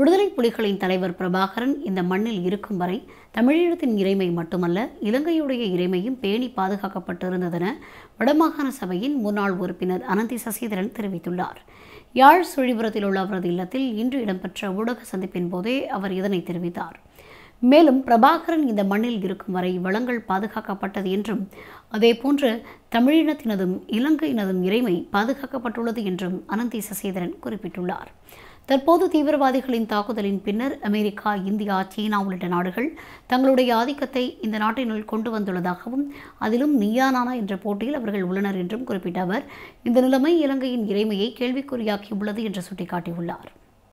விடுதலை புலிகளின் தலைவர் பிரபாகரன் இந்த மண்ணில் இருக்கும் வரை தமிழீழத்தின் இறைமை மட்டுமல்ல இலங்கையுடைய இறைமையும் பேணி பாதுகாக்கப்பட்டிருந்ததென வடமாகாண சபையின் முன்னாள் உறுப்பினர் அனந்தி சசிதரன் தெரிவித்துள்ளார் யாழ் சுழிபுரத்தில் உள்ள அவரது இல்லத்தில் இன்று இடம்பெற்ற ஊடக சந்திப்பின் போதே அவர் இதனை தெரிவித்தார் மேலும் பிரபாகரன் இந்த மண்ணில் இருக்கும் வரை வளங்கள் பாதுகாக்கப்பட்டது என்றும் அதேபோன்று தமிழினத்தினதும் இலங்கையினதும் இறைமை பாதுகாக்கப்பட்டுள்ளது என்றும் அனந்தி சசிதரன் குறிப்பிட்டுள்ளார் தற்போது தீவிரவாதிகளின் தாக்குதலின் பின்னர் அமெரிக்கா இந்தியா சீனா உள்ளிட்ட நாடுகள் தங்களுடைய ஆதிக்கத்தை இந்த நாட்டினுள் கொண்டு வந்துள்ளதாகவும் அதிலும் நீயானானா என்ற போட்டியில் அவர்கள் உள்ளனர் என்றும் குறிப்பிட்ட அவர் இந்த நிலைமை இலங்கையின் இறைமையை கேள்விக்குறியாக்கியுள்ளது என்று சுட்டிக்காட்டியுள்ளார்